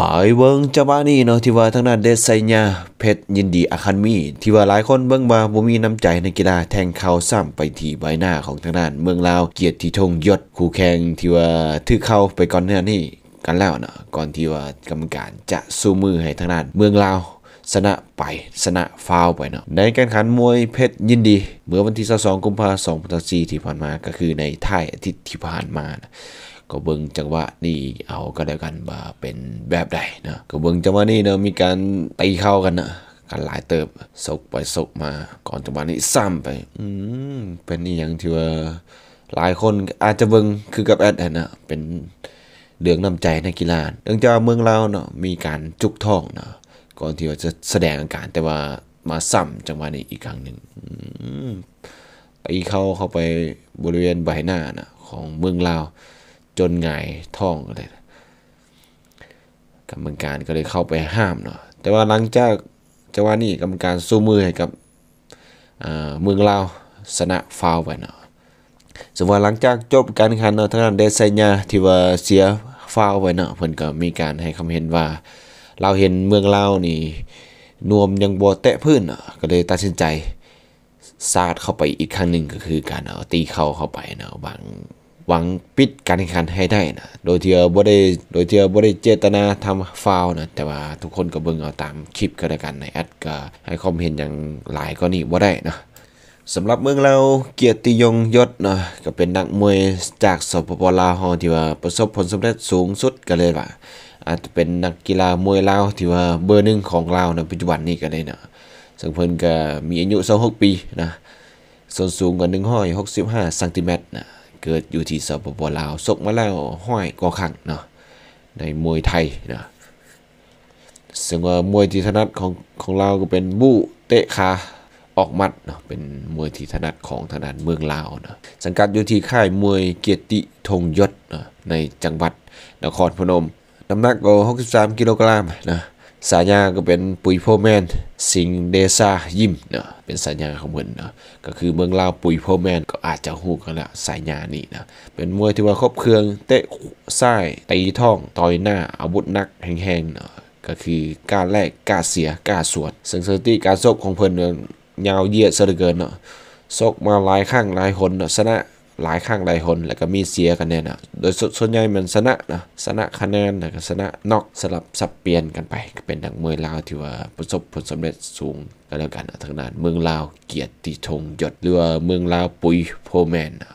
ปายเวิงจะงหวนี่เนาะที่ว่าทางด้านเดซไซญาเพชรยินดีอาคามีที่ว่าหลายคนเบิ้งมาบ่มีน้ำใจในกีฬาแทงเข่าซ้ำไปที่ใบหน้าของทางด้าน เมืองลาวเกียรติธงยศคู่แข่งที่ว่าถือเข่าไปก่อนเน่ยนี่กันแล้วเนาะก่อนที่ว่ากรรมการจะสู้มือให้ทางด้านเมืองลาวชนะไปชนะฟาวไปเนาะในการขันมวยเพชรยินดี เมื่อวันที่22กุมภาพันธ์2024ที่ผ่านมาก็คือในท้ายอาทิตย์ที่ผ่านมานะก็เบิ้งจังหวะนี่เอาก็แล้วกันว่าเป็นแบบใดนะก็เบิ้งจังหวะนี่เนาะมีการตีเข้ากันนะกันหลายเติบสกไปสกมา ก่อนจังหวะนี้ซ้ำไป อืมเป็นอี่ยังที่ว่าหลายคนอาจจะเบิ้งคือกับแอดนะเป็นเรื่องน้ำใจในกีฬาเรื่องจากเมืองเราเนาะมีการจุกท้องเนาะก่อนที่ว่าจะแสดงอาการแต่ว่ามาซ้ำจังหวะนี้อีกครั้งหนึ่งตีเข้าเข้าไปบริเวณใบหน้านะของเมืองลาวจนไงท่องอะไร กรรมการก็เลยเข้าไปห้ามเนาะ แต่ว่าหลังจาก จังหวะนี้กรรมการสู้มือให้กับเมืองลาวชนะฟาวไปเนาะสมว่าหลังจากจบการแข่งขันเนาะทางด้านเดซาซาที่ว่าเสียฟาวไปเนาะเพิ่นก็มีการให้คำเห็นว่า เราเห็นเมืองลาวนี่นวมยังบ่แตะพื้นเนาะก็เลยตัดสินใจสาดเข้าไปอีกครั้งหนึ่งก็คือการเอาตีเข้าเข้าไปเนาะบางหวังปิดการแข่งขันให้ได้นะ โดยเทียบ่ได้ โดยเทียบ่ได้เจตนาทำฟาวนะ แต่ว่าทุกคนก็เบิ่งเอาตามคลิปก็แล้วกันในแอดก็ให้ความเห็นอย่างหลายก็นี่บ่ได้นะสำหรับเมืองเราเกียรติยงยศนะก็เป็นนักมวยจากสปปลาวที่ว่า ประสบผลสำเร็จสูงสุดกันเลยว่ะอาจจะเป็นนักกีฬามวยลาวที่ว่าเบอร์หนึ่งของลาวในปัจจุบันนี้กันเลยนะซึ่งเพิ่นก็มีอายุ26ปีนะ ส่วนสูงกว่า165ซนติเมตรนะเกิดอยู่ที่สปปลาวสกมาแล้วห้อยกอขังเนาะในมวยไทยนะซึ่งว่ามวยที่ถนัดของของเราก็เป็นบู้เตะขาออกมัดเนาะ เป็นมวยที่ถนัดของถนัดเมืองลาวนะสังกัดอยู่ที่ค่ายมวยเกียรติธงยศนะในจังหวัดนครพนม น้ำหนักก็63 กิโลกรัมนะสัญญาก็เป็นปุยโฟแมนสิงเดซายิมเนาะเป็นสัญญาของเมือนเนาะก็คือเมืองลาวปุยโฟแมนก็อาจจะหูกันละสัญญานี่นะเป็นมวยที่ว่าครบเครื่องเตะซ้ายตีท้องต่อยหน้าอาวุธนักแห้งๆเนาะ ก็คือการแลกการเสียการสวดซึ่งสถิติการซกของเพิ่นยาวเยียดสะเหือเกินเนาะซกมาหลายข้างหลายหนเนาะชนะหลายข้างหลายหนแล้วก็มีเสียกันแน่นะ โดยส่วนใหญ่มันชนะนะชนะคะแนนแล้วก็ชนะนอกสลับสับเปลี่ยนกันไปเป็นดังเมืองลาวที่ว่าประสบผลสำเร็จสูงก็แล้วกันทางด้านเมืองลาวเกียรติธงยศหรือว่าเมืองลาวปุยโพแมนนะ